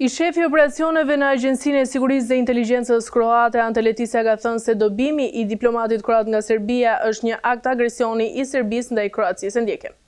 I shefi operacioneve në Agencinë e Sigurisë dhe Inteligencës Kroate, Anteletisa ka thënë se dobimi i diplomatit kroat nga Serbia është një akt agresioni i Serbisë ndaj Kroatisë ndjekim.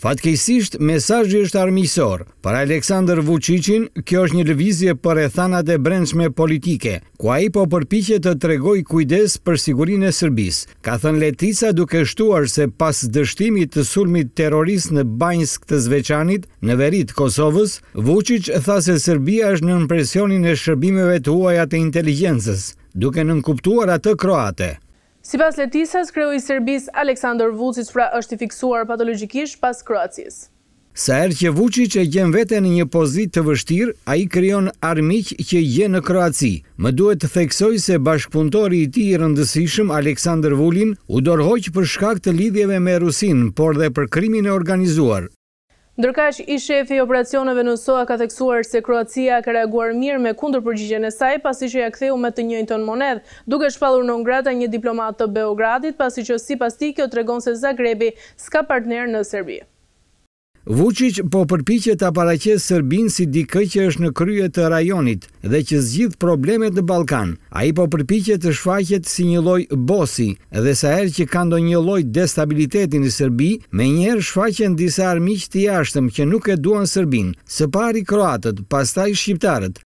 Fatkejsisht, mesajgjë është armisor. Për Aleksandr Vucicin, kjo është një lëvizje për e thanat e brendshme politike, ku a i po përpiche të tregoj kujdes për sigurin e Sërbis. Ka thënë Letica duke shtuar se pas dështimit të sulmit terrorist në bajnës të Zveçanit, në verit Kosovës, Vucic tha se Sërbia është në impresionin e shërbimeve të huajat e inteligencës, duke nënkuptuar atë kroate. Si pas letisës, kreu i Serbis Aleksandr Vucic fra është i fiksuar patologikish pas Kroacis. Sa erë që Vucic e gjen vete në një pozit të vështir, a i kryon armik që gjen në Kroaci. Më duhet të theksoj se bashkëpuntori i ti i rëndësishëm Aleksandr Vulin u dorhoqë për shkak të lidhjeve me Rusin, por dhe për krimin e organizuar. Ndërka që i shefi operacioneve në SOA ka theksuar se Kroacia ka reaguar mirë me kundër përgjigjën e saj pasi që ja ktheu me të njëjtën tonë moned, duke shpalur në ngrata një diplomat të Beogradit pasi që si pas ti kjo të regon se Zagrebi s'ka partner në Serbije. Vucic po përpiqet ta paraqesë Serbin si dikë që është në krye të rajonit dhe që zgjidh problemet në Ballkan. Ai po përpiqet të shfaqet si një lloj bosi dhe sa herë që ka ndonjë lloj destabiliteti në Serbi, menjëherë shfaqen disa armiq të jashtëm që nuk e duan Serbin, së pari kroatët, pastaj shqiptarët.